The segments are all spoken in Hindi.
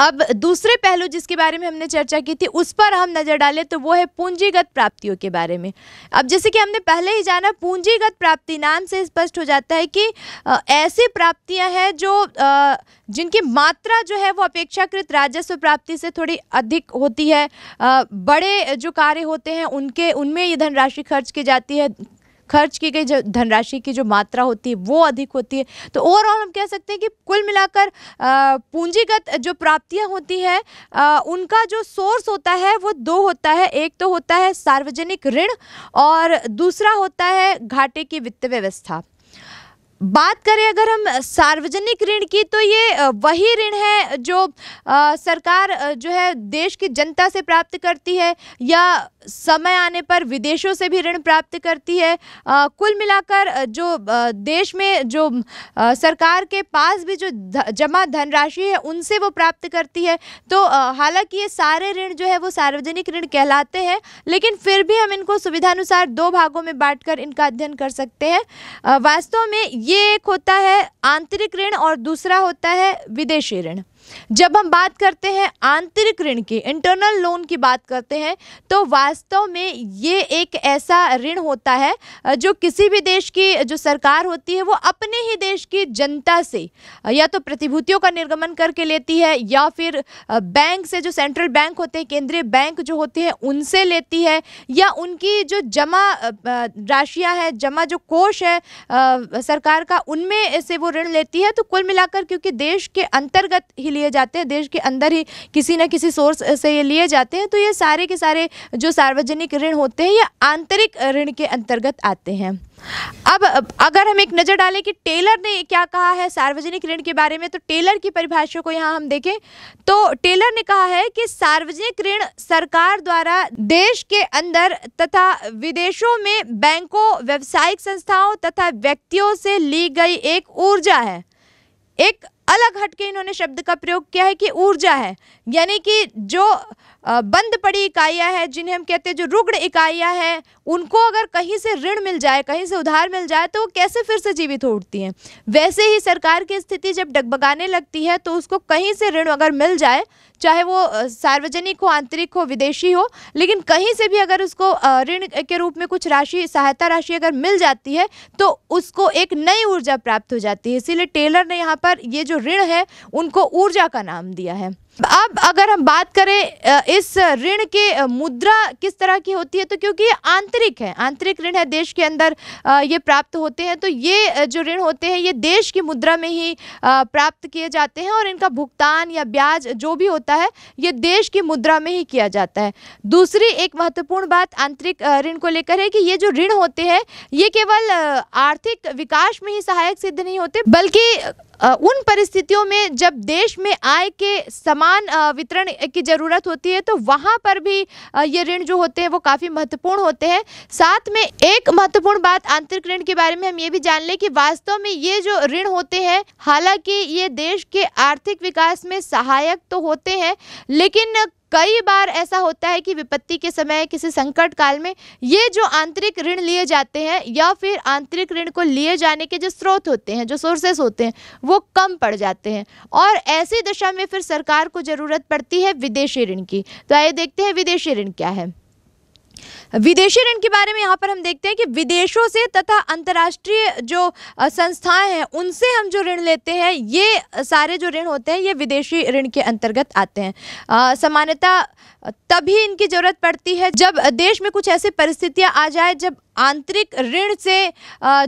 अब दूसरे पहलू जिसके बारे में हमने चर्चा की थी उस पर हम नज़र डालें तो वो है पूंजीगत प्राप्तियों के बारे में अब जैसे कि हमने पहले ही जाना पूंजीगत प्राप्ति नाम से स्पष्ट हो जाता है कि ऐसी प्राप्तियां हैं जो जिनकी मात्रा जो है वो अपेक्षाकृत राजस्व प्राप्ति से थोड़ी अधिक होती है बड़े जो कार्य होते हैं उनके उनमें ये धनराशि खर्च की जाती है खर्च की गई धनराशि की जो मात्रा होती है वो अधिक होती है तो ओवरऑल हम कह सकते हैं कि कुल मिलाकर पूंजीगत जो प्राप्तियां होती हैं उनका जो सोर्स होता है वो दो होता है एक तो होता है सार्वजनिक ऋण और दूसरा होता है घाटे की वित्त व्यवस्था बात करें अगर हम सार्वजनिक ऋण की तो ये वही ऋण है जो आ, सरकार जो है देश की जनता से प्राप्त करती है या समय आने पर विदेशों से भी ऋण प्राप्त करती है आ, कुल मिलाकर जो देश में जो आ, सरकार के पास भी जो ध, जमा धनराशि है उनसे वो प्राप्त करती है तो हालांकि ये सारे ऋण जो है वो सार्वजनिक ऋण कहलाते हैं लेकिन फिर भी हम इनको सुविधानुसार दो भागों में बांट इनका अध्ययन कर सकते हैं वास्तव में ये एक होता है आंतरिक ऋण और दूसरा होता है विदेशी ऋण जब हम बात करते हैं आंतरिक ऋण की इंटरनल लोन की बात करते हैं तो वास्तव में ये एक ऐसा ऋण होता है जो किसी भी देश की जो सरकार होती है वो अपने ही देश की जनता से या तो प्रतिभूतियों का निर्गमन करके लेती है या फिर बैंक से जो सेंट्रल बैंक होते हैं केंद्रीय बैंक जो होते हैं उनसे लेती है या उनकी जो जमा राशियाँ हैं जमा जो कोष है सरकार का उनमें से वो ऋण लेती है तो कुल मिलाकर क्योंकि देश के अंतर्गत ही लिए जाते हैं देश के अंदर ही किसी न किसी सोर्स से ये लिए जाते हैं तो ये सारे के सारे जो सार्वजनिक ऋण होते हैं ये आंतरिक ऋण के अंतर्गत आते हैं अब अगर हम एक नज़र डालें कि टेलर ने क्या कहा है सार्वजनिक ऋण के बारे में तो टेलर की परिभाषा को यहाँ हम देखें तो टेलर ने कहा है कि सार्वजनिक ऋण सरकार द्वारा देश के अंदर तथा विदेशों में बैंकों व्यवसायिक संस्थाओं तथा व्यक्तियों से ली गई एक ऊर्जा है एक अलग हटके इन्होंने शब्द का प्रयोग किया है कि ऊर्जा है यानी कि जो बंद पड़ी इकाइयाँ हैं जिन्हें हम कहते हैं जो रुग्ण इकाइयाँ हैं उनको अगर कहीं से ऋण मिल जाए कहीं से उधार मिल जाए तो वो कैसे फिर से जीवित हो उठती हैं वैसे ही सरकार की स्थिति जब डगबगाने लगती है तो उसको कहीं से ऋण अगर मिल जाए चाहे वो सार्वजनिक हो आंतरिक हो विदेशी हो लेकिन कहीं से भी अगर उसको ऋण के रूप में कुछ राशि सहायता राशि अगर मिल जाती है तो उसको एक नई ऊर्जा प्राप्त हो जाती है इसीलिए टेलर ने यहाँ पर ये जो ऋण है उनको ऊर्जा का नाम दिया है अब अगर हम बात करें इस ऋण के मुद्रा किस तरह की होती है तो क्योंकि ये आंतरिक है आंतरिक ऋण है देश के अंदर ये प्राप्त होते हैं तो ये जो ऋण होते हैं ये देश की मुद्रा में ही प्राप्त किए जाते हैं और इनका भुगतान या ब्याज जो भी होता है ये देश की मुद्रा में ही किया जाता है दूसरी एक महत्वपूर्ण बात आंतरिक ऋण को लेकर है कि ये जो ऋण होते हैं ये केवल आर्थिक विकास में ही सहायक सिद्ध नहीं होते बल्कि उन परिस्थितियों में जब देश में आय के समान वितरण की ज़रूरत होती है तो वहाँ पर भी ये ऋण जो होते हैं वो काफ़ी महत्वपूर्ण होते हैं साथ में एक महत्वपूर्ण बात आंतरिक ऋण के बारे में हम ये भी जान लें कि वास्तव में ये जो ऋण होते हैं हालांकि ये देश के आर्थिक विकास में सहायक तो होते हैं लेकिन कई बार ऐसा होता है कि विपत्ति के समय किसी संकट काल में ये जो आंतरिक ऋण लिए जाते हैं या फिर आंतरिक ऋण को लिए जाने के जो स्रोत होते हैं जो सोर्सेस होते हैं वो कम पड़ जाते हैं और ऐसी दशा में फिर सरकार को ज़रूरत पड़ती है विदेशी ऋण की तो आइए देखते हैं विदेशी ऋण क्या है विदेशी ऋण के बारे में यहाँ पर हम देखते हैं कि विदेशों से तथा अंतर्राष्ट्रीय जो संस्थाएं हैं उनसे हम जो ऋण लेते हैं ये सारे जो ऋण होते हैं ये विदेशी ऋण के अंतर्गत आते हैं सामान्यतः तभी इनकी ज़रूरत पड़ती है जब देश में कुछ ऐसी परिस्थितियाँ आ जाए जब आंतरिक ऋण से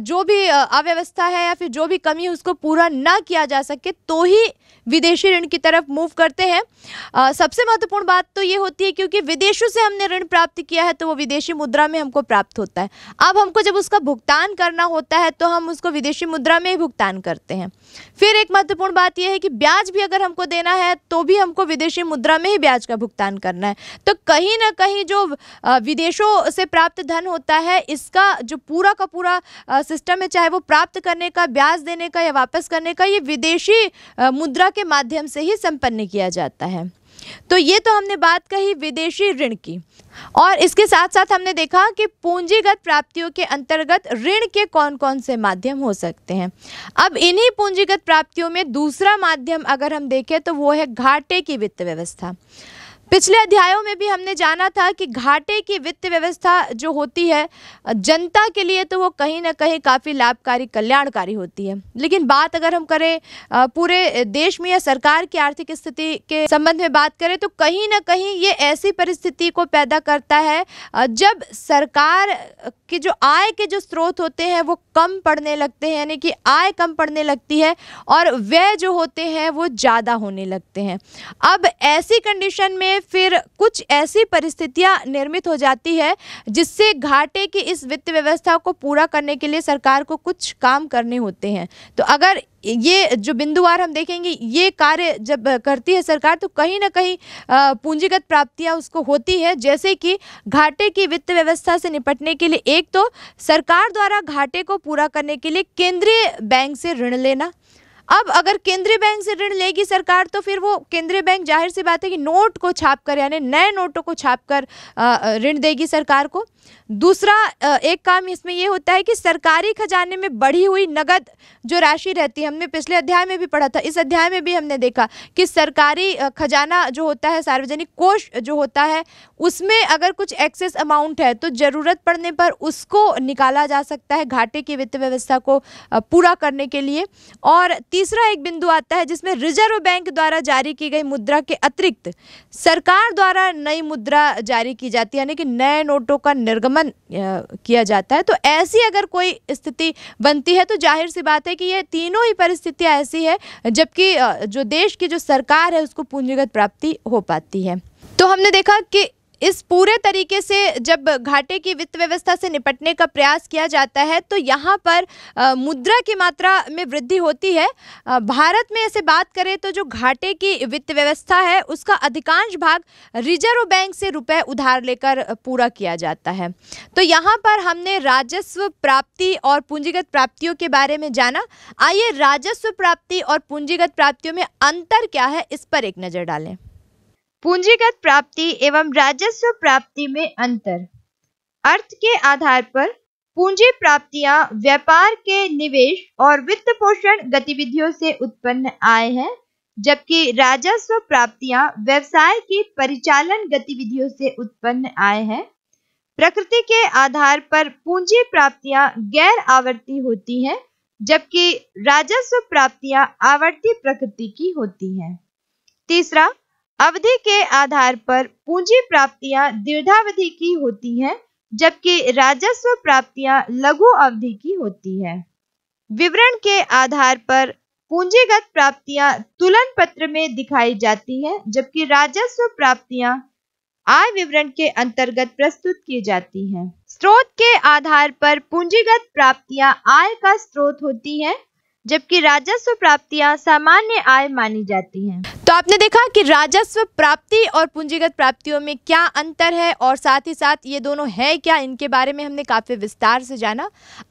जो भी अव्यवस्था है या फिर जो भी कमी है उसको पूरा ना किया जा सके तो ही विदेशी ऋण की तरफ मूव करते हैं आ, सबसे महत्वपूर्ण बात तो ये होती है क्योंकि विदेशों से हमने ऋण प्राप्त किया है तो वो विदेशी मुद्रा में हमको प्राप्त होता है अब हमको जब उसका भुगतान करना होता है तो हम उसको विदेशी मुद्रा में ही भुगतान करते हैं फिर एक महत्वपूर्ण बात यह है कि ब्याज भी अगर हमको देना है तो भी हमको विदेशी मुद्रा में ही ब्याज का भुगतान करना है तो कहीं ना कहीं जो विदेशों से प्राप्त धन होता है इसका जो पूरा का पूरा सिस्टम है चाहे वो प्राप्त करने का ब्याज देने का या वापस करने का ये विदेशी मुद्रा के माध्यम से ही संपन्न किया जाता है तो ये तो हमने बात कही विदेशी ऋण की और इसके साथ साथ हमने देखा कि पूंजीगत प्राप्तियों के अंतर्गत ऋण के कौन कौन से माध्यम हो सकते हैं अब इन्हीं पूंजीगत प्राप्तियों में दूसरा माध्यम अगर हम देखें तो वो है घाटे की वित्त व्यवस्था पिछले अध्यायों में भी हमने जाना था कि घाटे की वित्त व्यवस्था जो होती है जनता के लिए तो वो कहीं ना कहीं काफ़ी लाभकारी कल्याणकारी होती है लेकिन बात अगर हम करें पूरे देश में या सरकार की आर्थिक स्थिति के संबंध में बात करें तो कहीं ना कहीं ये ऐसी परिस्थिति को पैदा करता है जब सरकार के जो आय के जो स्रोत होते हैं वो कम पड़ने लगते हैं यानी कि आय कम पड़ने लगती है और व्यय जो होते हैं वो ज़्यादा होने लगते हैं अब ऐसी कंडीशन में फिर कुछ ऐसी परिस्थितियां निर्मित हो जाती है जिससे घाटे की इस वित्त व्यवस्था को पूरा करने के लिए सरकार को कुछ काम करने होते हैं तो अगर ये जो बिंदुवार हम देखेंगे ये कार्य जब करती है सरकार तो कहीं ना कहीं पूंजीगत प्राप्तियां उसको होती है जैसे कि घाटे की वित्त व्यवस्था से निपटने के लिए एक तो सरकार द्वारा घाटे को पूरा करने के लिए केंद्रीय बैंक से ऋण लेना अब अगर केंद्रीय बैंक से ऋण लेगी सरकार तो फिर वो केंद्रीय बैंक जाहिर सी बात है कि नोट को छाप कर यानी नए नोटों को छाप कर ऋण देगी सरकार को दूसरा एक काम इसमें यह होता है कि सरकारी खजाने में बढ़ी हुई नगद जो राशि रहती है हमने पिछले अध्याय में भी पढ़ा था इस अध्याय में भी हमने देखा कि सरकारी खजाना जो होता है सार्वजनिक कोष जो होता है उसमें अगर कुछ एक्सेस अमाउंट है तो ज़रूरत पड़ने पर उसको निकाला जा सकता है घाटे की वित्त व्यवस्था को पूरा करने के लिए और तीसरा एक बिंदु आता है जिसमें रिजर्व बैंक द्वारा जारी की गई मुद्रा के अतिरिक्त सरकार द्वारा नई मुद्रा जारी की जाती है यानी कि नए नोटों का निर्गमन किया जाता है तो ऐसी अगर कोई स्थिति बनती है तो जाहिर सी बात है कि ये तीनों ही परिस्थितियाँ ऐसी है जबकि जो देश की जो सरकार है उसको पूंजीगत प्राप्ति हो पाती है तो हमने देखा कि इस पूरे तरीके से जब घाटे की वित्त व्यवस्था से निपटने का प्रयास किया जाता है तो यहाँ पर आ, मुद्रा की मात्रा में वृद्धि होती है आ, भारत में ऐसे बात करें तो जो घाटे की वित्त व्यवस्था है उसका अधिकांश भाग रिजर्व बैंक से रुपए उधार लेकर पूरा किया जाता है तो यहाँ पर हमने राजस्व प्राप्ति और पूंजीगत प्राप्तियों के बारे में जाना आइए राजस्व प्राप्ति और पूंजीगत प्राप्तियों में अंतर क्या है इस पर एक नज़र डालें पूंजीगत प्राप्ति एवं राजस्व प्राप्ति में अंतर अर्थ के आधार पर पूंजी प्राप्तियां व्यापार के निवेश और वित्त पोषण गतिविधियों से उत्पन्न आय है जबकि राजस्व प्राप्तियां व्यवसाय की परिचालन गतिविधियों से उत्पन्न आय है प्रकृति के आधार पर पूंजी प्राप्तियां गैर आवर्ती होती हैं जबकि राजस्व प्राप्तियां आवर्ती प्रकृति की होती हैं तीसरा अवधि के आधार पर पूंजी प्राप्तियां दीर्घावधि की होती हैं जबकि राजस्व प्राप्तियां लघु अवधि की होती है विवरण के आधार पर पूंजीगत प्राप्तियां तुलन पत्र में दिखाई जाती हैं जबकि राजस्व प्राप्तियां आय विवरण के अंतर्गत प्रस्तुत की जाती हैं। स्रोत के आधार पर पूंजीगत प्राप्तियां आय का स्रोत होती हैं जबकि राजस्व प्राप्तियां सामान्य आय मानी जाती हैं तो आपने देखा कि राजस्व प्राप्ति और पूंजीगत प्राप्तियों में क्या अंतर है और साथ ही साथ ये दोनों है क्या इनके बारे में हमने काफ़ी विस्तार से जाना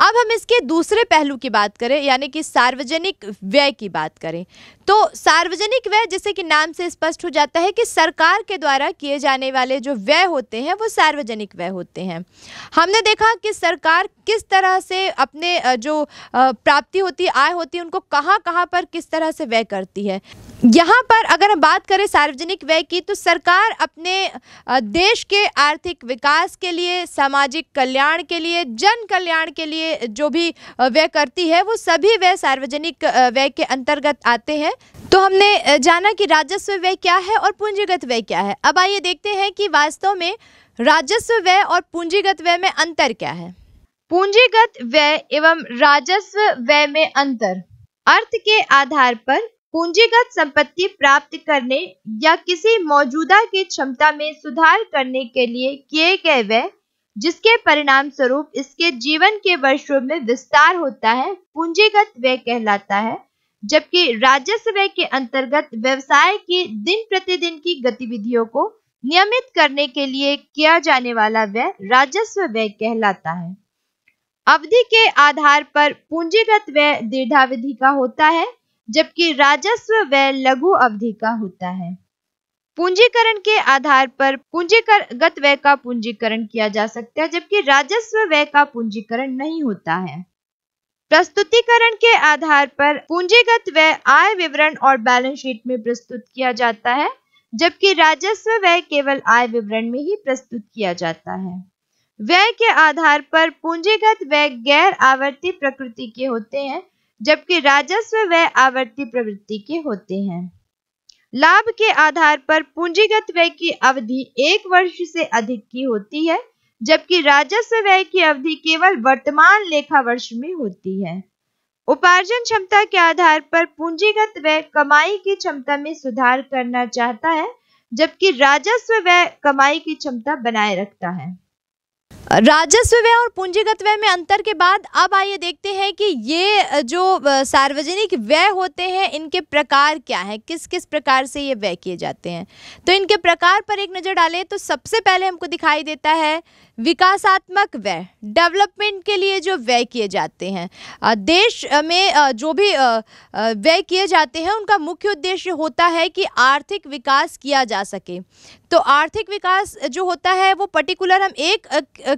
अब हम इसके दूसरे पहलू की बात करें यानी कि सार्वजनिक व्यय की बात करें तो सार्वजनिक व्यय जैसे कि नाम से स्पष्ट हो जाता है कि सरकार के द्वारा किए जाने वाले जो व्यय होते हैं वो सार्वजनिक व्यय होते हैं हमने देखा कि सरकार किस तरह से अपने जो प्राप्ति होती आय होती है उनको कहाँ कहाँ पर किस तरह से व्यय करती है यहाँ पर अगर हम बात करें सार्वजनिक व्यय की तो सरकार अपने देश के आर्थिक विकास के लिए सामाजिक कल्याण के लिए जन कल्याण के लिए जो भी व्यय करती है वो सभी व्यय सार्वजनिक व्यय के अंतर्गत आते हैं तो हमने जाना कि राजस्व व्यय क्या है और पूंजीगत व्यय क्या है अब आइए देखते हैं कि वास्तव में राजस्व व्यय और पूंजीगत व्यय में अंतर क्या है पूंजीगत व्यय एवं राजस्व व्यय में अंतर अर्थ के आधार पर पूंजीगत संपत्ति प्राप्त करने या किसी मौजूदा की क्षमता में सुधार करने के लिए किए गए व्यय जिसके परिणाम स्वरूप इसके जीवन के वर्षों में विस्तार होता है पूंजीगत व्यय कहलाता है जबकि राजस्व व्यय के अंतर्गत व्यवसाय की दिन प्रतिदिन की गतिविधियों को नियमित करने के लिए किया जाने वाला व्यय राजस्व व्यय कहलाता है अवधि के आधार पर पूंजीगत व्यय दीर्घावधि का होता है जबकि राजस्व व्यय लघु अवधि का होता है पूंजीकरण के आधार पर पूंजीगत व्यय का पूंजीकरण किया जा सकता है जबकि राजस्व व्यय का पूंजीकरण नहीं होता है प्रस्तुतिकरण के आधार पर पूंजीगत व्यय आय विवरण और बैलेंस शीट में प्रस्तुत किया जाता है जबकि राजस्व व्यय केवल आय विवरण में ही प्रस्तुत किया जाता है व्यय के आधार पर पूंजीगत व्यय गैर आवर्ती प्रकृति के होते हैं जबकि राजस्व व्यय आवर्ती प्रवृत्ति के होते हैं लाभ के आधार पर पूंजीगत व्यय की अवधि एक वर्ष से अधिक की होती है जबकि राजस्व व्यय की अवधि केवल वर्तमान लेखा वर्ष में होती है उपार्जन क्षमता के आधार पर पूंजीगत व्यय कमाई की क्षमता में सुधार करना चाहता है जबकि राजस्व व्यय कमाई की क्षमता बनाए रखता है राजस्व व्यय और पूंजीगत व्यय में अंतर के बाद अब आइए देखते हैं कि ये जो सार्वजनिक व्यय होते हैं इनके प्रकार क्या हैं किस किस प्रकार से ये व्यय किए जाते हैं तो इनके प्रकार पर एक नज़र डालें तो सबसे पहले हमको दिखाई देता है विकासात्मक व्यय डेवलपमेंट के लिए जो व्यय किए जाते हैं देश में जो भी व्यय किए जाते हैं उनका मुख्य उद्देश्य होता है कि आर्थिक विकास किया जा सके तो आर्थिक विकास जो होता है वो पर्टिकुलर हम एक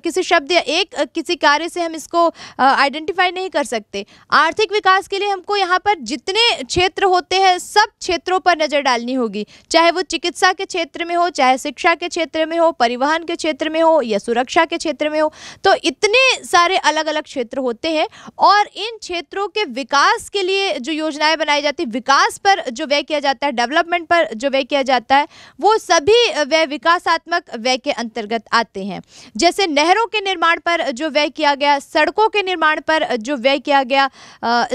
किसी शब्द या एक किसी कार्य से हम इसको आइडेंटिफाई नहीं कर सकते आर्थिक विकास के लिए हमको यहाँ पर जितने क्षेत्र होते हैं सब क्षेत्रों पर नज़र डालनी होगी चाहे वो चिकित्सा के क्षेत्र में हो चाहे शिक्षा के क्षेत्र में हो परिवहन के क्षेत्र में हो या सुरक्षा शिक्षा के क्षेत्र में हो तो इतने सारे अलग अलग क्षेत्र होते हैं और इन क्षेत्रों के विकास के लिए जो योजनाएं बनाई जाती विकास पर जो व्यय किया जाता है डेवलपमेंट पर जो व्यय किया जाता है वो सभी व्यय विकासात्मक व्यय के अंतर्गत आते हैं जैसे नहरों के निर्माण पर जो व्यय किया गया सड़कों के निर्माण पर जो व्यय किया गया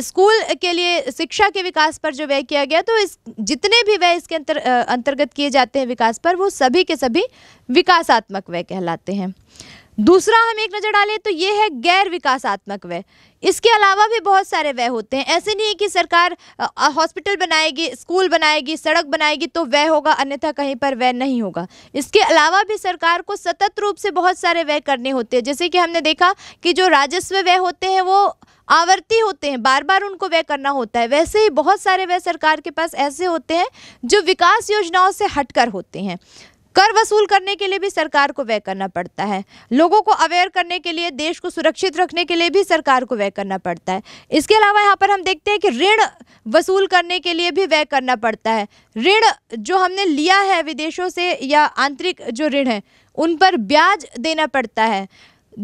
स्कूल के लिए शिक्षा के विकास पर जो व्यय किया गया तो इस जितने भी व्यय इसके अंतर अंतर्गत किए जाते हैं विकास पर वो सभी के सभी विकासात्मक व्यय कहलाते हैं दूसरा हम एक नज़र डालें तो ये है गैर विकासात्मक व्यय इसके अलावा भी बहुत सारे व्यय होते हैं ऐसे नहीं है कि सरकार हॉस्पिटल बनाएगी स्कूल बनाएगी सड़क बनाएगी तो व्यय होगा अन्यथा कहीं पर व्यय नहीं होगा इसके अलावा भी सरकार को सतत रूप से बहुत सारे व्यय करने होते हैं जैसे कि हमने देखा कि जो राजस्व व्यय होते हैं वो आवर्ती होते हैं बार बार उनको व्यय करना होता है वैसे ही बहुत सारे व्यय सरकार के पास ऐसे होते हैं जो विकास योजनाओं से हटकर होते हैं कर वसूल करने के लिए भी सरकार को व्यय करना पड़ता है लोगों को अवेयर करने के लिए देश को सुरक्षित रखने के लिए भी सरकार को व्यय करना पड़ता है इसके अलावा यहाँ पर हम देखते हैं कि ऋण वसूल करने के लिए भी व्यय करना पड़ता है ऋण जो हमने लिया है विदेशों से या आंतरिक जो ऋण है उन पर ब्याज देना पड़ता है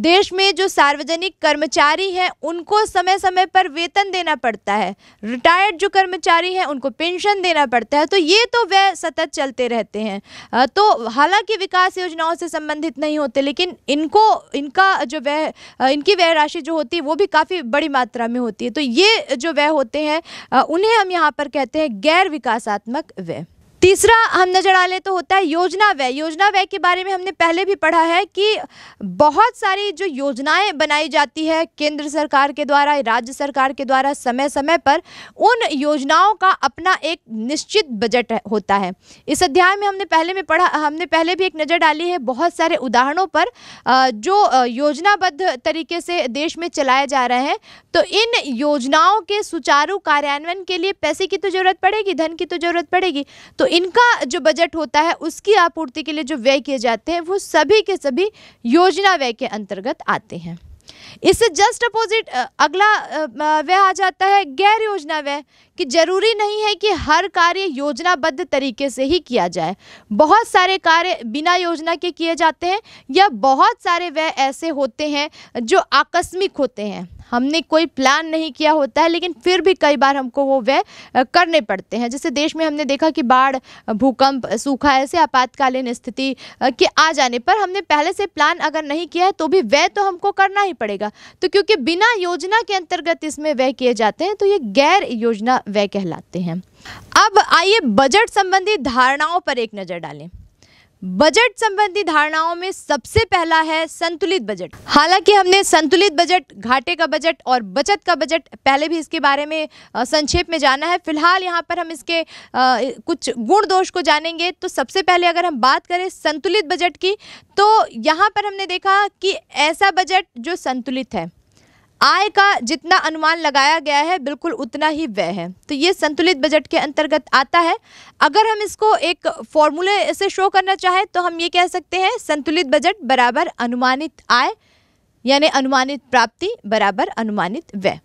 देश में जो सार्वजनिक कर्मचारी हैं उनको समय समय पर वेतन देना पड़ता है रिटायर्ड जो कर्मचारी हैं उनको पेंशन देना पड़ता है तो ये तो वह सतत चलते रहते हैं तो हालांकि विकास योजनाओं से संबंधित नहीं होते लेकिन इनको इनका जो वह इनकी व्यय राशि जो होती है वो भी काफ़ी बड़ी मात्रा में होती है तो ये जो व्यय होते हैं उन्हें हम यहाँ पर कहते हैं गैर विकासात्मक व्यय तीसरा हम नज़र डालें तो होता है योजना व्यय योजना व्यय के बारे में हमने पहले भी पढ़ा है कि बहुत सारी जो योजनाएं बनाई जाती है केंद्र सरकार के द्वारा राज्य सरकार के द्वारा समय समय पर उन योजनाओं का अपना एक निश्चित बजट होता है इस अध्याय में हमने पहले में पढ़ा हमने पहले भी एक नज़र डाली है बहुत सारे उदाहरणों पर जो योजनाबद्ध तरीके से देश में चलाए जा रहे हैं तो इन योजनाओं के सुचारू कार्यान्वयन के लिए पैसे की तो ज़रूरत पड़ेगी धन की तो ज़रूरत पड़ेगी तो इनका जो बजट होता है उसकी आपूर्ति के लिए जो व्यय किए जाते हैं वो सभी के सभी योजना व्यय के अंतर्गत आते हैं इससे जस्ट अपोजिट अगला व्यय आ जाता है गैर योजना व्यय कि जरूरी नहीं है कि हर कार्य योजनाबद्ध तरीके से ही किया जाए बहुत सारे कार्य बिना योजना के किए जाते हैं या बहुत सारे व्यय ऐसे होते हैं जो आकस्मिक होते हैं हमने कोई प्लान नहीं किया होता है लेकिन फिर भी कई बार हमको वो व्यय करने पड़ते हैं जैसे देश में हमने देखा कि बाढ़ भूकंप सूखा ऐसे आपातकालीन स्थिति के आ जाने पर हमने पहले से प्लान अगर नहीं किया है तो भी व्यय तो हमको करना ही पड़ेगा तो क्योंकि बिना योजना के अंतर्गत इसमें व्यय किए जाते हैं तो ये गैर योजना व्यय कहलाते हैं अब आइए बजट संबंधी धारणाओं पर एक नज़र डालें बजट संबंधी धारणाओं में सबसे पहला है संतुलित बजट हालांकि हमने संतुलित बजट घाटे का बजट और बचत का बजट पहले भी इसके बारे में संक्षेप में जाना है फिलहाल यहाँ पर हम इसके आ, कुछ गुण दोष को जानेंगे तो सबसे पहले अगर हम बात करें संतुलित बजट की तो यहाँ पर हमने देखा कि ऐसा बजट जो संतुलित है आय का जितना अनुमान लगाया गया है बिल्कुल उतना ही व्यय है तो ये संतुलित बजट के अंतर्गत आता है अगर हम इसको एक फॉर्मूले से शो करना चाहें तो हम ये कह सकते हैं संतुलित बजट बराबर अनुमानित आय यानी अनुमानित प्राप्ति बराबर अनुमानित व्यय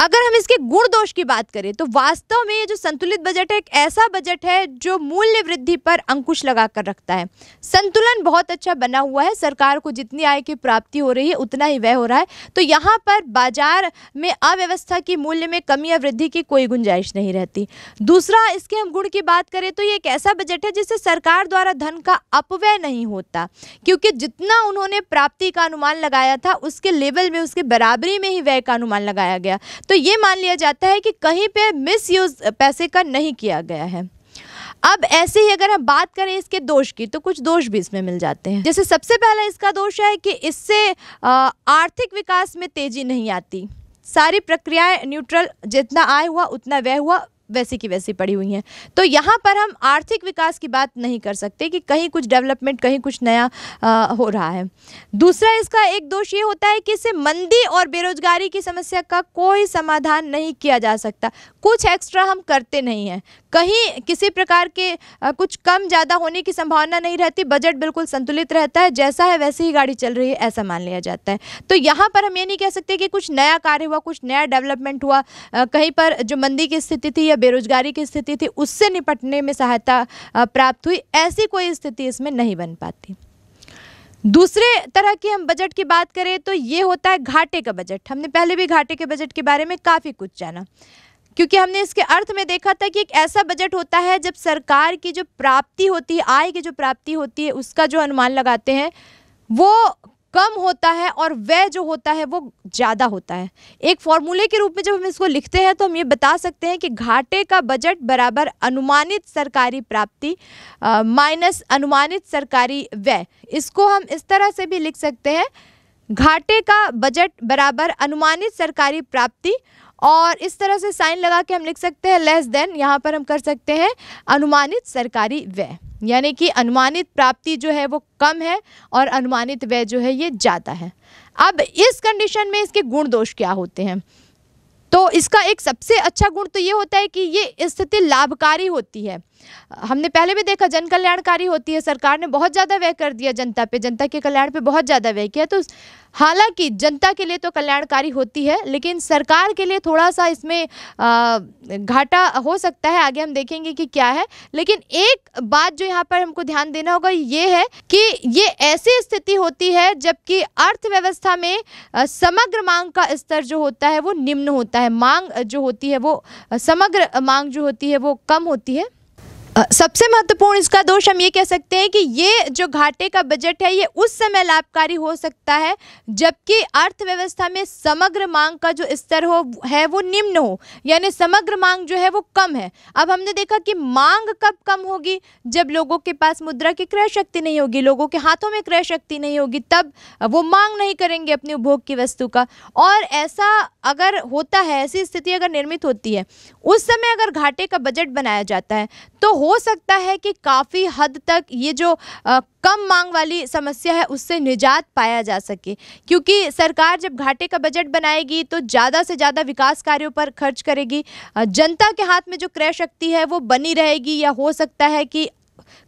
अगर हम इसके गुण दोष की बात करें तो वास्तव में ये जो संतुलित बजट है एक ऐसा बजट है जो मूल्य वृद्धि पर अंकुश लगा कर रखता है संतुलन बहुत अच्छा बना हुआ है सरकार को जितनी आय की प्राप्ति हो रही है उतना ही व्यय हो रहा है तो यहाँ पर बाजार में अव्यवस्था की मूल्य में कमी या वृद्धि की कोई गुंजाइश नहीं रहती दूसरा इसके हम गुण की बात करें तो ये एक ऐसा बजट है जिससे सरकार द्वारा धन का अपव्यय नहीं होता क्योंकि जितना उन्होंने प्राप्ति का अनुमान लगाया था उसके लेवल में उसके बराबरी में ही व्यय का अनुमान लगाया गया तो ये मान लिया जाता है कि कहीं पे मिसयूज पैसे का नहीं किया गया है अब ऐसे ही अगर हम बात करें इसके दोष की तो कुछ दोष भी इसमें मिल जाते हैं जैसे सबसे पहला इसका दोष है कि इससे आर्थिक विकास में तेजी नहीं आती सारी प्रक्रियाएं न्यूट्रल जितना आय हुआ उतना व्यय हुआ वैसी की वैसी पड़ी हुई हैं तो यहाँ पर हम आर्थिक विकास की बात नहीं कर सकते कि कहीं कुछ डेवलपमेंट कहीं कुछ नया आ, हो रहा है दूसरा इसका एक दोष ये होता है कि इसे मंदी और बेरोजगारी की समस्या का कोई समाधान नहीं किया जा सकता कुछ एक्स्ट्रा हम करते नहीं हैं कहीं किसी प्रकार के कुछ कम ज़्यादा होने की संभावना नहीं रहती बजट बिल्कुल संतुलित रहता है जैसा है वैसे ही गाड़ी चल रही है ऐसा मान लिया जाता है तो यहाँ पर हम ये नहीं कह सकते कि कुछ नया कार्य हुआ कुछ नया डेवलपमेंट हुआ कहीं पर जो मंदी की स्थिति थी या बेरोजगारी की स्थिति थी उससे निपटने में सहायता प्राप्त हुई ऐसी कोई स्थिति इसमें नहीं बन पाती दूसरे तरह की हम बजट की बात करें तो ये होता है घाटे का बजट हमने पहले भी घाटे के बजट के बारे में काफ़ी कुछ जाना क्योंकि हमने इसके अर्थ में देखा था कि एक ऐसा बजट होता है जब सरकार की जो प्राप्ति होती है आय की जो प्राप्ति होती है उसका जो अनुमान लगाते हैं वो कम होता है और व्यय जो होता है वो ज़्यादा होता है एक फॉर्मूले के रूप में जब हम इसको लिखते हैं तो हम ये बता सकते हैं कि घाटे का बजट बराबर अनुमानित सरकारी प्राप्ति माइनस अनुमानित सरकारी व्यय इसको हम इस तरह से भी लिख सकते हैं घाटे का बजट बराबर अनुमानित सरकारी प्राप्ति और इस तरह से साइन लगा के हम लिख सकते हैं लेस देन यहाँ पर हम कर सकते हैं अनुमानित सरकारी व्यय यानी कि अनुमानित प्राप्ति जो है वो कम है और अनुमानित व्यय जो है ये ज़्यादा है अब इस कंडीशन में इसके गुण दोष क्या होते हैं तो इसका एक सबसे अच्छा गुण तो ये होता है कि ये स्थिति लाभकारी होती है हमने पहले भी देखा जन कल्याणकारी होती है सरकार ने बहुत ज़्यादा व्यय कर दिया जनता पे जनता के कल्याण पे बहुत ज़्यादा व्यय किया तो हालांकि जनता के लिए तो कल्याणकारी होती है लेकिन सरकार के लिए थोड़ा सा इसमें घाटा हो सकता है आगे हम देखेंगे कि क्या है लेकिन एक बात जो यहाँ पर हमको ध्यान देना होगा ये है कि ये ऐसी स्थिति होती है जबकि अर्थव्यवस्था में समग्र मांग का स्तर जो होता है वो निम्न होता है मांग जो होती है वो समग्र मांग जो होती है वो कम होती है सबसे महत्वपूर्ण इसका दोष हम ये कह सकते हैं कि ये जो घाटे का बजट है ये उस समय लाभकारी हो सकता है जबकि अर्थव्यवस्था में समग्र मांग का जो स्तर हो है वो निम्न हो यानी समग्र मांग जो है वो कम है अब हमने देखा कि मांग कब कम होगी जब लोगों के पास मुद्रा की क्रय शक्ति नहीं होगी लोगों के हाथों में क्रय शक्ति नहीं होगी तब वो मांग नहीं करेंगे अपने उपभोग की वस्तु का और ऐसा अगर होता है ऐसी स्थिति अगर निर्मित होती है उस समय अगर घाटे का बजट बनाया जाता है तो हो हो सकता है कि काफ़ी हद तक ये जो आ, कम मांग वाली समस्या है उससे निजात पाया जा सके क्योंकि सरकार जब घाटे का बजट बनाएगी तो ज़्यादा से ज़्यादा विकास कार्यों पर खर्च करेगी जनता के हाथ में जो क्रय शक्ति है वो बनी रहेगी या हो सकता है कि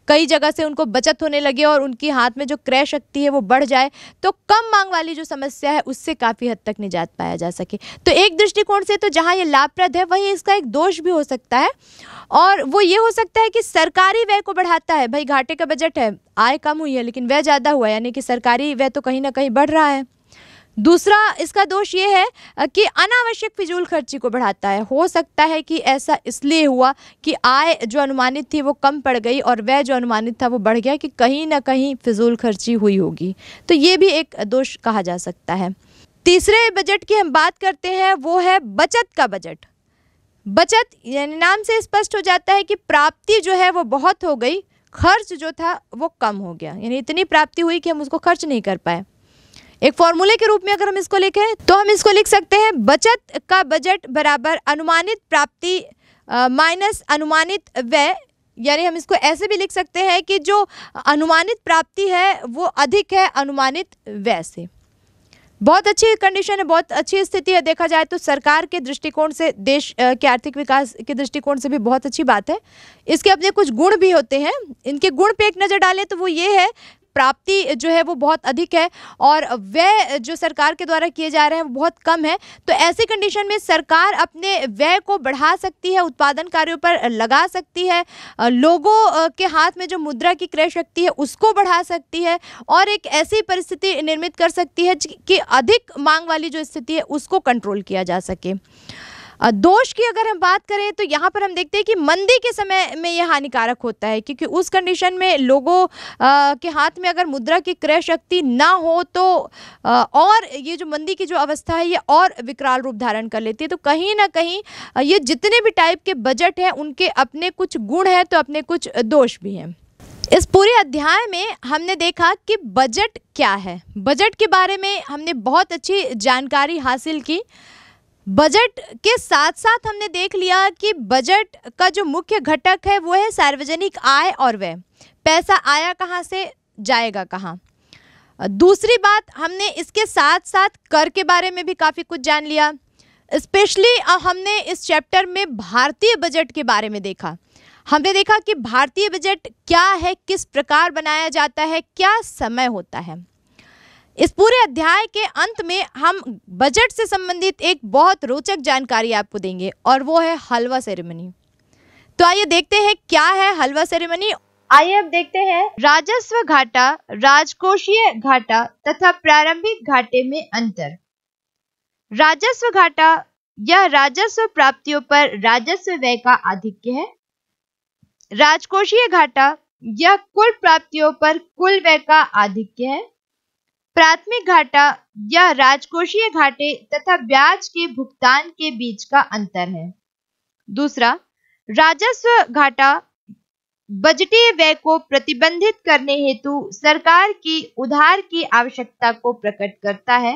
कई जगह से उनको बचत होने लगे और उनकी हाथ में जो क्रय शक्ति है वो बढ़ जाए तो कम मांग वाली जो समस्या है उससे काफ़ी हद तक निजात पाया जा सके तो एक दृष्टिकोण से तो जहाँ ये लाभप्रद है वहीं इसका एक दोष भी हो सकता है और वो ये हो सकता है कि सरकारी व्यय को बढ़ाता है भाई घाटे का बजट है आय कम हुई है लेकिन व्यय ज़्यादा हुआ यानी कि सरकारी व्यय तो कहीं ना कहीं बढ़ रहा है दूसरा इसका दोष ये है कि अनावश्यक फिजूल खर्ची को बढ़ाता है हो सकता है कि ऐसा इसलिए हुआ कि आय जो अनुमानित थी वो कम पड़ गई और वह जो अनुमानित था वो बढ़ गया कि कहीं ना कहीं फिजूल खर्ची हुई होगी तो ये भी एक दोष कहा जा सकता है तीसरे बजट की हम बात करते हैं वो है बचत का बजट बचत यानी नाम से स्पष्ट हो जाता है कि प्राप्ति जो है वो बहुत हो गई खर्च जो था वो कम हो गया यानी इतनी प्राप्ति हुई कि हम उसको खर्च नहीं कर पाए एक फॉर्मूले के रूप में अगर हम इसको लिखें तो हम इसको लिख सकते हैं बचत का बजट बराबर अनुमानित प्राप्ति माइनस अनुमानित व्यय यानी हम इसको ऐसे भी लिख सकते हैं कि जो अनुमानित प्राप्ति है वो अधिक है अनुमानित व्यय से बहुत अच्छी कंडीशन है बहुत अच्छी स्थिति है देखा जाए तो सरकार के दृष्टिकोण से देश के आर्थिक विकास के दृष्टिकोण से भी बहुत अच्छी बात है इसके अपने कुछ गुण भी होते हैं इनके गुण पे एक नज़र डालें तो वो ये है प्राप्ति जो है वो बहुत अधिक है और व्यय जो सरकार के द्वारा किए जा रहे हैं वो बहुत कम है तो ऐसी कंडीशन में सरकार अपने व्यय को बढ़ा सकती है उत्पादन कार्यों पर लगा सकती है लोगों के हाथ में जो मुद्रा की क्रय शक्ति है उसको बढ़ा सकती है और एक ऐसी परिस्थिति निर्मित कर सकती है कि अधिक मांग वाली जो स्थिति है उसको कंट्रोल किया जा सके दोष की अगर हम बात करें तो यहाँ पर हम देखते हैं कि मंदी के समय में यह हानिकारक होता है क्योंकि उस कंडीशन में लोगों के हाथ में अगर मुद्रा की क्रय शक्ति ना हो तो और ये जो मंदी की जो अवस्था है ये और विकराल रूप धारण कर लेती है तो कहीं ना कहीं ये जितने भी टाइप के बजट हैं उनके अपने कुछ गुण हैं तो अपने कुछ दोष भी हैं इस पूरे अध्याय में हमने देखा कि बजट क्या है बजट के बारे में हमने बहुत अच्छी जानकारी हासिल की बजट के साथ साथ हमने देख लिया कि बजट का जो मुख्य घटक है वो है सार्वजनिक आय और व्यय पैसा आया कहाँ से जाएगा कहाँ दूसरी बात हमने इसके साथ साथ कर के बारे में भी काफ़ी कुछ जान लिया स्पेशली हमने इस चैप्टर में भारतीय बजट के बारे में देखा हमने देखा कि भारतीय बजट क्या है किस प्रकार बनाया जाता है क्या समय होता है इस पूरे अध्याय के अंत में हम बजट से संबंधित एक बहुत रोचक जानकारी आपको देंगे और वो है हलवा सेरेमनी तो आइए देखते हैं क्या है हलवा सेरेमनी आइए अब देखते हैं राजस्व घाटा राजकोषीय घाटा तथा प्रारंभिक घाटे में अंतर राजस्व घाटा यह राजस्व प्राप्तियों पर राजस्व व्यय का आधिक्य है राजकोषीय घाटा यह कुल प्राप्तियों पर कुल व्यय का आधिक्य है प्राथमिक घाटा या राजकोषीय घाटे तथा ब्याज के भुगतान के बीच का अंतर है दूसरा राजस्व घाटा बजटीय व्यय को प्रतिबंधित करने हेतु सरकार की उधार की आवश्यकता को प्रकट करता है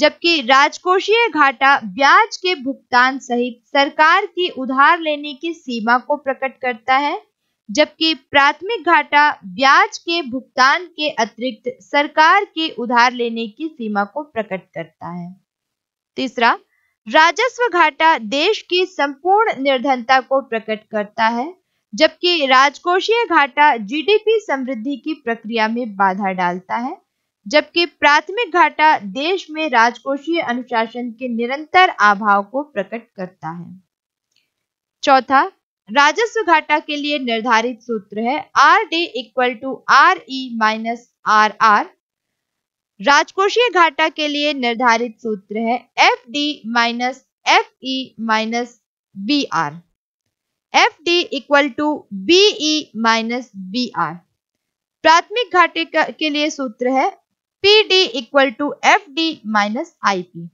जबकि राजकोषीय घाटा ब्याज के भुगतान सहित सरकार की उधार लेने की सीमा को प्रकट करता है जबकि प्राथमिक घाटा ब्याज के भुगतान के अतिरिक्त सरकार के उधार लेने की सीमा को प्रकट करता है तीसरा राजस्व घाटा देश की संपूर्ण निर्धनता को प्रकट करता है जबकि राजकोषीय घाटा जीडीपी समृद्धि की प्रक्रिया में बाधा डालता है जबकि प्राथमिक घाटा देश में राजकोषीय अनुशासन के निरंतर अभाव को प्रकट करता है चौथा राजस्व घाटा के लिए निर्धारित सूत्र है R D equal to R E minus R R राजकोषीय घाटा के लिए निर्धारित सूत्र है F D minus F E minus B R F D equal to B E minus B R प्राथमिक घाटे के लिए सूत्र है P D equal to F D minus I P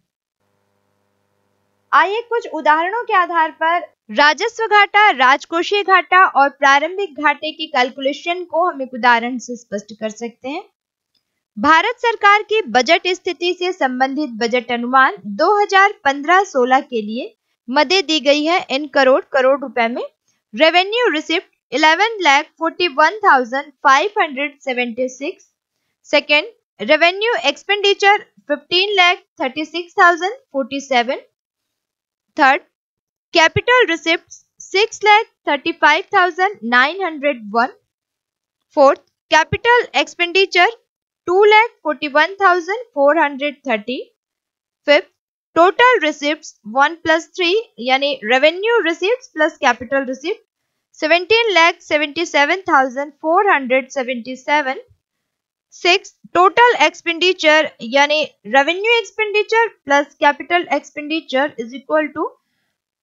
आइए कुछ उदाहरणों के आधार पर राजस्व घाटा राजकोषीय घाटा और प्रारंभिक घाटे की कैलकुलेशन को हम एक उदाहरण से स्पष्ट कर सकते हैं भारत सरकार की बजट स्थिति से संबंधित बजट अनुमान 2015-16 के लिए मदे दी गई है इन करोड़ करोड़ रुपए में revenue receipt eleven lakh forty one thousand five hundred seventy six second revenue expenditure fifteen lakh thirty six thousand forty seven third Capital receipts 6,35,901. Fourth, capital expenditure 2,41,430. Fifth, total receipts 1 plus 3 यानी revenue receipts plus capital receipt 17,77,477. Sixth, total expenditure यानी revenue expenditure plus capital expenditure is equal to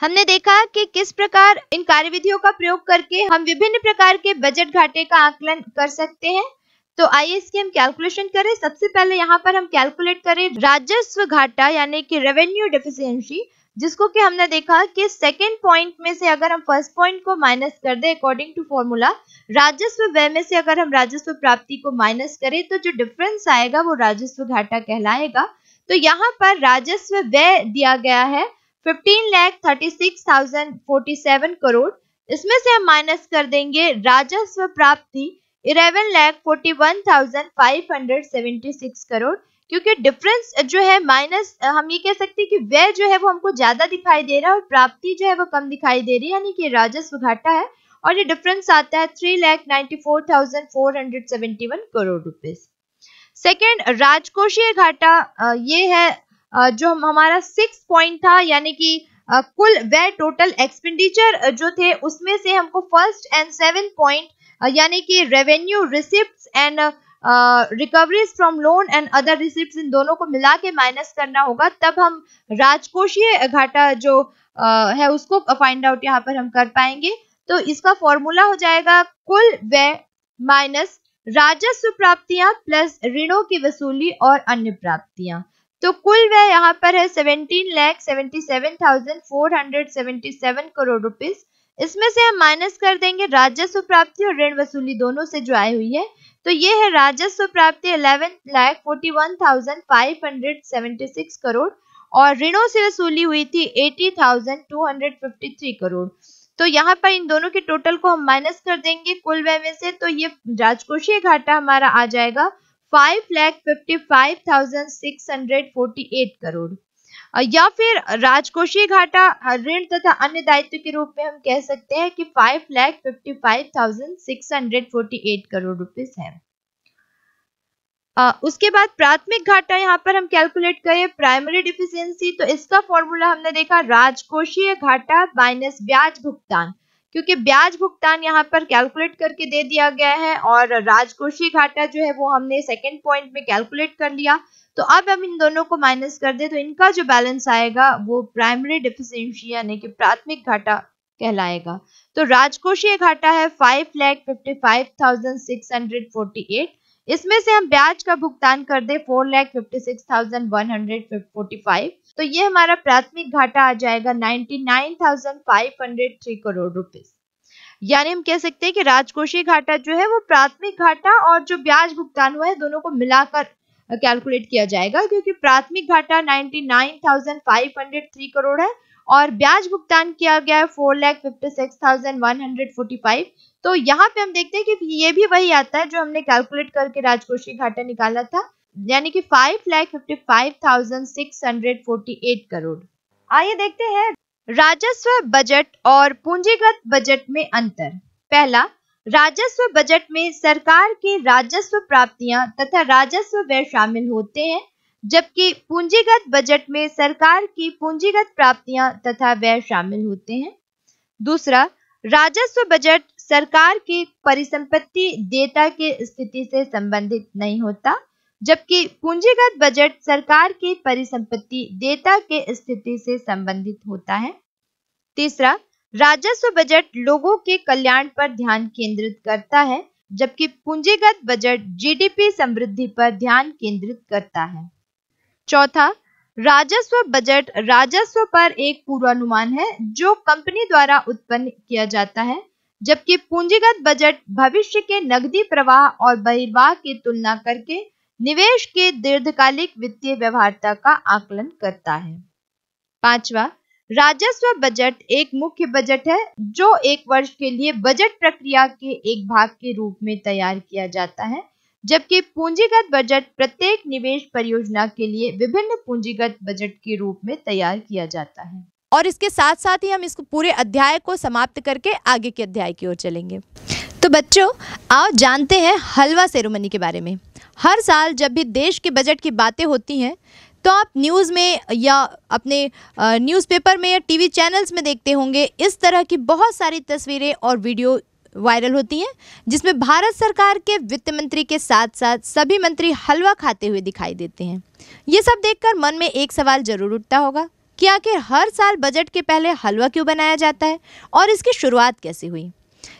हमने देखा कि किस प्रकार इन कार्यविधियों का प्रयोग करके हम विभिन्न प्रकार के बजट घाटे का आकलन कर सकते हैं तो आइए इसकी हम कैलकुलेशन करें सबसे पहले यहाँ पर हम कैलकुलेट करें राजस्व घाटा यानी कि रेवेन्यू डेफिशिएंसी जिसको कि हमने देखा कि सेकेंड पॉइंट में से अगर हम फर्स्ट पॉइंट को माइनस कर दें अकॉर्डिंग टू फॉर्मूला राजस्व व्यय में से अगर हम राजस्व प्राप्ति को माइनस करें तो जो डिफरेंस आएगा वो राजस्व घाटा कहलाएगा तो यहाँ पर राजस्व व्यय दिया गया है fifteen lakh thirty six thousand forty seven crore इसमें से हम माइनस कर देंगे राजस्व प्राप्ति eleven lakh forty one thousand five hundred seventy six crore क्योंकि डिफरेंस जो है माइनस हम ये कह सकते हैं कि व्यय जो है वो हमको ज्यादा दिखाई दे रहा है और प्राप्ति जो है वो कम दिखाई दे रही है यानी कि राजस्व घाटा है और ये डिफरेंस आता है three lakh ninety four thousand four hundred seventy one crore rupees second राजकोषीय घाटा ये है जो हम हमारा सिक्स पॉइंट था यानी कि कुल वे टोटल एक्सपेंडिचर जो थे उसमें से हमको फर्स्ट एंड सेवन पॉइंट यानी कि revenue receipt and recoveries from loan and other receipt इन दोनों को मिला के माइनस करना होगा तब हम राजकोषीय घाटा जो uh, है उसको फाइंड आउट यहाँ पर हम कर पाएंगे तो इसका फॉर्मूला हो जाएगा कुल वे माइनस राजस्व प्राप्तियां प्लस ऋणों की वसूली और अन्य प्राप्तियां तो कुल वह यहाँ पर है seventeen lakh seventy seven thousand four hundred seventy seven crore rupees इसमें से हम माइनस कर देंगे राजस्व प्राप्ति और ऋण वसूली दोनों से जो आई हुई है तो ये है राजस्व प्राप्ति eleven lakh forty one thousand five hundred seventy six crore और ऋणों से वसूली हुई थी eighty thousand two hundred fifty three crore तो यहाँ पर इन दोनों के टोटल को हम माइनस कर देंगे कुल व्यय में से तो ये राजकोषीय घाटा हमारा आ जाएगा five lakh fifty five thousand six hundred forty eight crore या फिर राजकोषीय घाटा ऋण तथा अन्य दायित्व के रूप में हम कह सकते हैं कि five lakh fifty five thousand six hundred forty eight crore rupees है आ, उसके बाद प्राथमिक घाटा यहाँ पर हम कैलकुलेट करें प्राइमरी डिफिशियंसी तो इसका फॉर्मूला हमने देखा राजकोषीय घाटा माइनस ब्याज भुगतान क्योंकि ब्याज भुगतान यहाँ पर कैलकुलेट करके दे दिया गया है और राजकोषीय घाटा जो है वो हमने सेकेंड पॉइंट में कैलकुलेट कर लिया तो अब हम इन दोनों को माइनस कर दे तो इनका जो बैलेंस आएगा वो प्राइमरी डिफिशियंसी यानी कि प्राथमिक घाटा कहलाएगा तो राजकोषीय घाटा है five lakh fifty five thousand six hundred forty eight इसमें से हम ब्याज का भुगतान कर दे four lakh fifty six thousand one hundred forty five तो ये हमारा प्राथमिक घाटा आ जाएगा 99,503 करोड़ रुपीस यानी हम कह सकते हैं कि राजकोषीय घाटा जो है वो प्राथमिक घाटा और जो ब्याज भुगतान हुआ है दोनों को मिलाकर कैलकुलेट किया जाएगा क्योंकि प्राथमिक घाटा 99,503 करोड़ है और ब्याज भुगतान किया गया है four lakh fifty six thousand one hundred forty five तो यहाँ पे हम देखते हैं कि ये भी वही आता है जो हमने कैलकुलेट करके राजकोषीय घाटा निकाला था यानी कि five lakh fifty five thousand six hundred forty eight crore आइए देखते हैं राजस्व बजट और पूंजीगत बजट में अंतर पहला राजस्व बजट में सरकार की राजस्व प्राप्तियां तथा राजस्व व्यय शामिल होते हैं जबकि पूंजीगत बजट में सरकार की पूंजीगत प्राप्तियां तथा व्यय शामिल होते हैं दूसरा राजस्व बजट सरकार की परिसंपत्ति देता की स्थिति से संबंधित नहीं होता जबकि पूंजीगत बजट सरकार की परिसंपत्ति देता के स्थिति से संबंधित होता है तीसरा राजस्व बजट लोगों के कल्याण पर ध्यान केंद्रित करता है जबकि पूंजीगत बजट जीडीपी समृद्धि पर ध्यान केंद्रित करता है चौथा राजस्व बजट राजस्व पर एक पूर्वानुमान है जो कंपनी द्वारा उत्पन्न किया जाता है जबकि पूंजीगत बजट भविष्य के नगदी प्रवाह और बहिर्वाह की तुलना करके निवेश के दीर्घकालिक वित्तीय व्यवहारता का आकलन करता है पांचवा राजस्व बजट एक मुख्य बजट है जो एक वर्ष के लिए बजट प्रक्रिया के एक भाग के रूप में तैयार किया जाता है जबकि पूंजीगत बजट प्रत्येक निवेश परियोजना के लिए विभिन्न पूंजीगत बजट के रूप में तैयार किया जाता है और इसके साथ साथ ही हम इसको पूरे अध्याय को समाप्त करके आगे के अध्याय की ओर चलेंगे तो बच्चों आओ जानते हैं हलवा सेरोमनी के बारे में हर साल जब भी देश के बजट की बातें होती हैं तो आप न्यूज़ में या अपने न्यूज़पेपर में या टीवी चैनल्स में देखते होंगे इस तरह की बहुत सारी तस्वीरें और वीडियो वायरल होती हैं जिसमें भारत सरकार के वित्त मंत्री के साथ साथ सभी मंत्री हलवा खाते हुए दिखाई देते हैं ये सब देखकर मन में एक सवाल जरूर उठता होगा कि आखिर हर साल बजट के पहले हलवा क्यों बनाया जाता है और इसकी शुरुआत कैसे हुई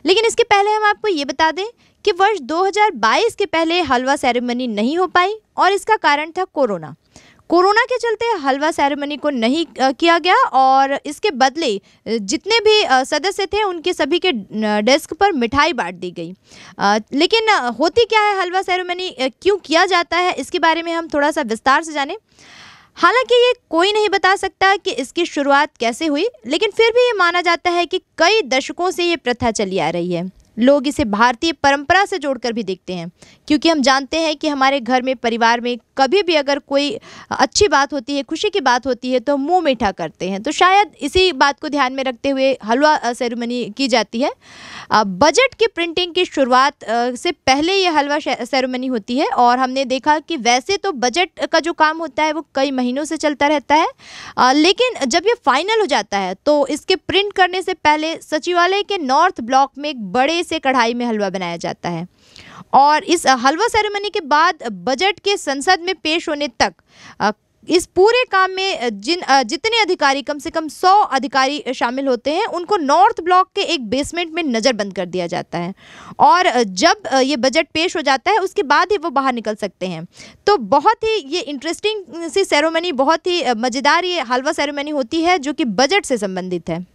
लेकिन इसके पहले हम आपको ये बता दें कि वर्ष 2022 के पहले हलवा सेरेमनी नहीं हो पाई और इसका कारण था कोरोना कोरोना के चलते हलवा सेरेमनी को नहीं किया गया और इसके बदले जितने भी सदस्य थे उनके सभी के डेस्क पर मिठाई बांट दी गई लेकिन होती क्या है हलवा सेरेमनी क्यों किया जाता है इसके बारे में हम थोड़ा सा विस्तार से जानें हालांकि ये कोई नहीं बता सकता कि इसकी शुरुआत कैसे हुई लेकिन फिर भी ये माना जाता है कि कई दशकों से ये प्रथा चली आ रही है लोग इसे भारतीय परंपरा से जोड़कर भी देखते हैं क्योंकि हम जानते हैं कि हमारे घर में परिवार में कभी भी अगर कोई अच्छी बात होती है खुशी की बात होती है तो मुंह मीठा करते हैं तो शायद इसी बात को ध्यान में रखते हुए हलवा सेरेमनी की जाती है बजट की प्रिंटिंग की शुरुआत से पहले ये हलवा सेरेमनी होती है और हमने देखा कि वैसे तो बजट का जो काम होता है वो कई महीनों से चलता रहता है लेकिन जब ये फाइनल हो जाता है तो इसके प्रिंट करने से पहले सचिवालय के नॉर्थ ब्लॉक में एक बड़े इसे कढ़ाई में हलवा बनाया जाता है और इस हलवा सेरेमनी के बाद बजट के संसद में पेश होने तक इस पूरे काम में जिन जितने अधिकारी कम से कम सौ अधिकारी शामिल होते हैं उनको नॉर्थ ब्लॉक के एक बेसमेंट में नज़रबंद कर दिया जाता है और जब ये बजट पेश हो जाता है उसके बाद ही वो बाहर निकल सकते हैं तो बहुत ही ये इंटरेस्टिंग सी सेरेमनी बहुत ही मज़ेदार ये हलवा सेरेमनी होती है जो कि बजट से संबंधित है